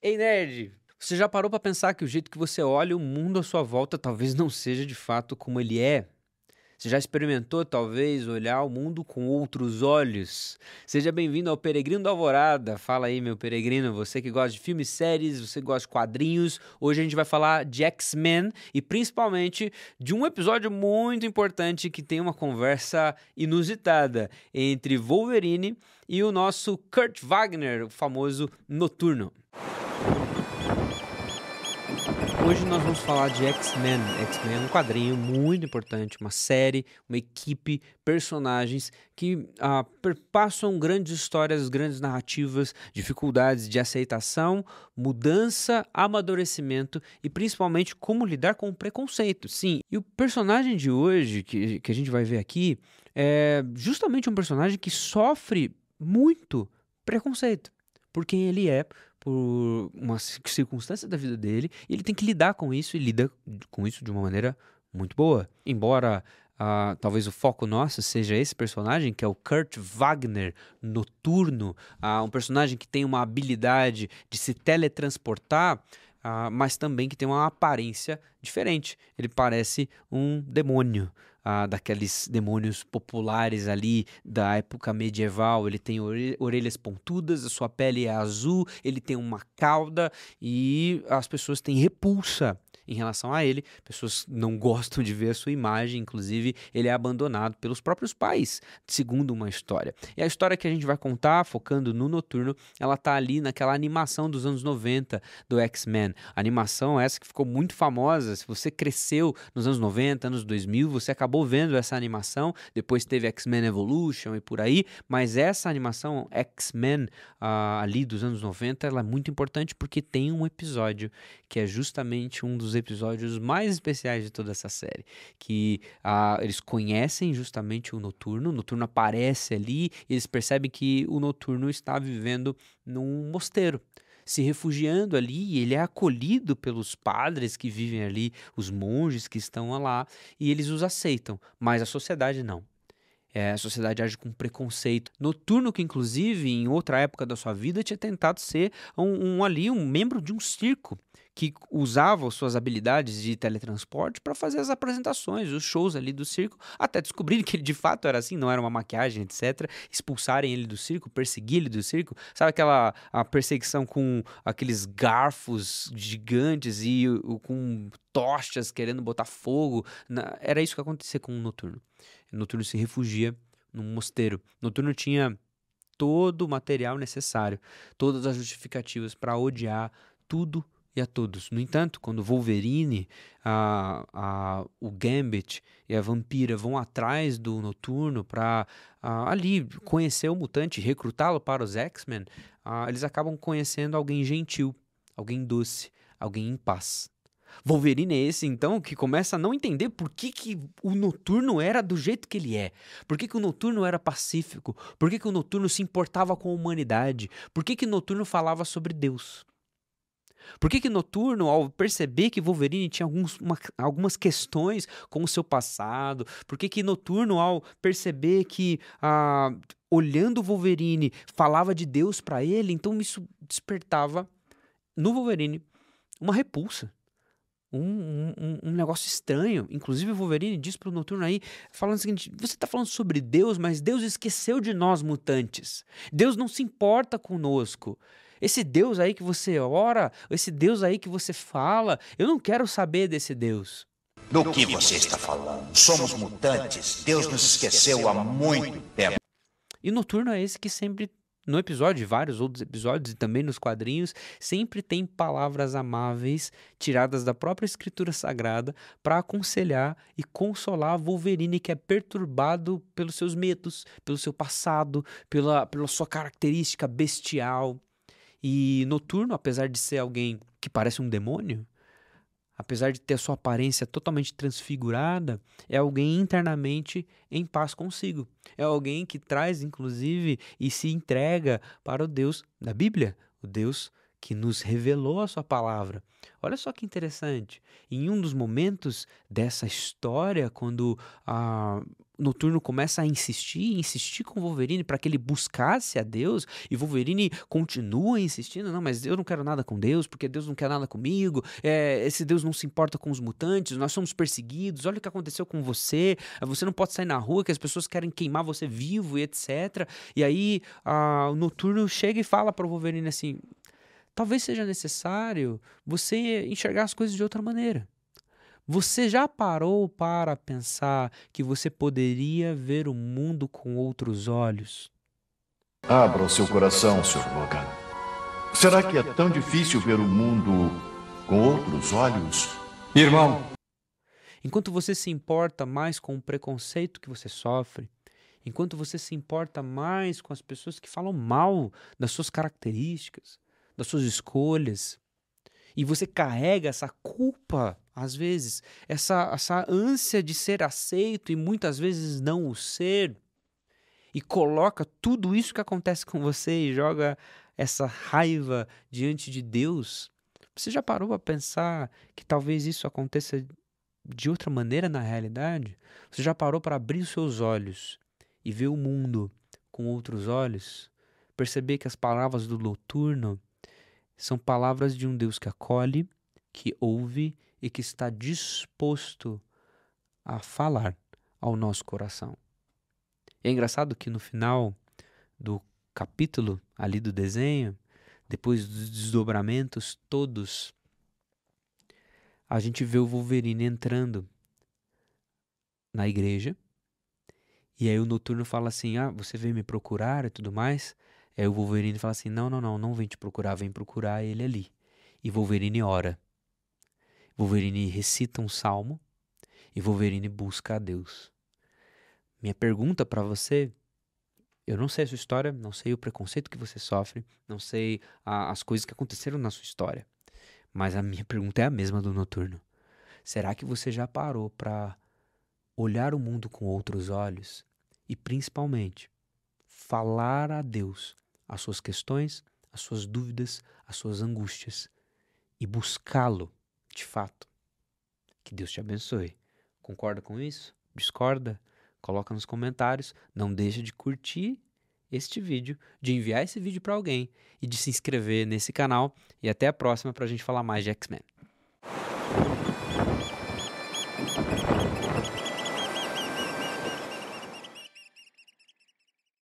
Ei, nerd! Você já parou para pensar que o jeito que você olha o mundo à sua volta talvez não seja de fato como ele é? Você já experimentou, talvez, olhar o mundo com outros olhos? Seja bem-vindo ao Peregrino da Alvorada. Fala aí, meu peregrino, você que gosta de filmes, séries, você que gosta de quadrinhos. Hoje a gente vai falar de X-Men e principalmente de um episódio muito importante que tem uma conversa inusitada entre Wolverine e o nosso Kurt Wagner, o famoso Noturno. Hoje nós vamos falar de X-Men. X-Men é um quadrinho muito importante, uma série, uma equipe, personagens que ah, perpassam grandes histórias, grandes narrativas, dificuldades de aceitação, mudança, amadurecimento e principalmente como lidar com o preconceito. Sim, e o personagem de hoje que, que a gente vai ver aqui é justamente um personagem que sofre muito preconceito por quem ele é, por uma circunstância da vida dele, e ele tem que lidar com isso e lida com isso de uma maneira muito boa. Embora ah, talvez o foco nosso seja esse personagem, que é o Kurt Wagner, noturno, ah, um personagem que tem uma habilidade de se teletransportar. Ah, mas também que tem uma aparência diferente. Ele parece um demônio. Ah, daqueles demônios populares ali da época medieval. Ele tem orelhas pontudas, a sua pele é azul, ele tem uma cauda e as pessoas têm repulsa em relação a ele. Pessoas não gostam de ver a sua imagem, inclusive ele é abandonado pelos próprios pais, segundo uma história. E a história que a gente vai contar, focando no noturno, ela tá ali naquela animação dos anos 90 do X-Men. Animação é essa que ficou muito famosa. Se você cresceu nos anos 90, anos 2000, você acabou vendo essa animação. Depois teve X-Men Evolution e por aí, mas essa animação X-Men uh, ali dos anos 90, ela é muito importante porque tem um episódio que é justamente um dos episódios mais especiais de toda essa série. Que ah, eles conhecem justamente o Noturno, o Noturno aparece ali e eles percebem que o Noturno está vivendo num mosteiro se refugiando ali, ele é acolhido pelos padres que vivem ali, os monges que estão lá, e eles os aceitam, mas a sociedade não. É, a sociedade age com preconceito. Noturno, que inclusive em outra época da sua vida tinha tentado ser um, um ali, um membro de um circo que usava suas habilidades de teletransporte para fazer as apresentações, os shows ali do circo, até descobrir que ele de fato era assim, não era uma maquiagem, etc. Expulsarem ele do circo, perseguir ele do circo. Sabe aquela a perseguição com aqueles garfos gigantes e com tochas querendo botar fogo? Na, era isso que acontecia com o Noturno. Noturno se refugia num mosteiro. Noturno tinha todo o material necessário, todas as justificativas para odiar tudo e a todos. No entanto, quando Wolverine, a, a, o Gambit e a Vampira vão atrás do Noturno para ali conhecer o mutante, recrutá-lo para os X-Men, eles acabam conhecendo alguém gentil, alguém doce, alguém em paz. Wolverine é esse, então, que começa a não entender por que, que o noturno era do jeito que ele é. Por que, que o noturno era pacífico? Por que, que o noturno se importava com a humanidade? Por que, que o noturno falava sobre Deus? Por que, que Noturno, ao perceber que Wolverine tinha alguns, uma, algumas questões com o seu passado, por que, que Noturno, ao perceber que ah, olhando Wolverine falava de Deus para ele, então isso despertava no Wolverine uma repulsa um, um, um, negócio estranho. Inclusive, o Wolverine diz pro Noturno aí, falando o seguinte: você tá falando sobre Deus, mas Deus esqueceu de nós mutantes. Deus não se importa conosco. Esse Deus aí que você ora, esse Deus aí que você fala, eu não quero saber desse Deus. Do que você está falando? Somos mutantes. Deus nos esqueceu há muito tempo. E Noturno é esse que sempre no episódio, vários outros episódios e também nos quadrinhos, sempre tem palavras amáveis tiradas da própria escritura sagrada para aconselhar e consolar Wolverine que é perturbado pelos seus medos, pelo seu passado, pela, pela sua característica bestial. E Noturno, apesar de ser alguém que parece um demônio, apesar de ter sua aparência totalmente transfigurada, é alguém internamente em paz consigo. É alguém que traz, inclusive, e se entrega para o Deus da Bíblia, o Deus que nos revelou a sua palavra. Olha só que interessante. Em um dos momentos dessa história, quando a. Ah, Noturno começa a insistir, insistir com Wolverine para que ele buscasse a Deus, e Wolverine continua insistindo, não, mas eu não quero nada com Deus, porque Deus não quer nada comigo, é, esse Deus não se importa com os mutantes, nós somos perseguidos, olha o que aconteceu com você, você não pode sair na rua, que as pessoas querem queimar você vivo e etc. E aí a, o Noturno chega e fala para o Wolverine assim, talvez seja necessário você enxergar as coisas de outra maneira. Você já parou para pensar que você poderia ver o mundo com outros olhos? Abra o seu coração, Sr. Logan. Será que é tão difícil ver o mundo com outros olhos? Irmão! Enquanto você se importa mais com o preconceito que você sofre, enquanto você se importa mais com as pessoas que falam mal das suas características, das suas escolhas, e você carrega essa culpa às vezes, essa, essa ânsia de ser aceito e muitas vezes não o ser, e coloca tudo isso que acontece com você e joga essa raiva diante de Deus. Você já parou para pensar que talvez isso aconteça de outra maneira na realidade? Você já parou para abrir os seus olhos e ver o mundo com outros olhos? Perceber que as palavras do noturno são palavras de um Deus que acolhe, que ouve e que está disposto a falar ao nosso coração. É engraçado que no final do capítulo ali do desenho, depois dos desdobramentos todos, a gente vê o Wolverine entrando na igreja. E aí o Noturno fala assim: "Ah, você veio me procurar e tudo mais?" Aí o Wolverine fala assim: "Não, não, não, não vem te procurar, vem procurar ele ali." E Wolverine ora. Wolverine recita um salmo e Wolverine busca a Deus. Minha pergunta para você, eu não sei a sua história, não sei o preconceito que você sofre, não sei a, as coisas que aconteceram na sua história, mas a minha pergunta é a mesma do noturno. Será que você já parou para olhar o mundo com outros olhos e principalmente falar a Deus as suas questões, as suas dúvidas, as suas angústias e buscá-lo de fato. Que Deus te abençoe. Concorda com isso? Discorda? Coloca nos comentários. Não deixa de curtir este vídeo, de enviar esse vídeo para alguém e de se inscrever nesse canal. E até a próxima para a gente falar mais de X-Men.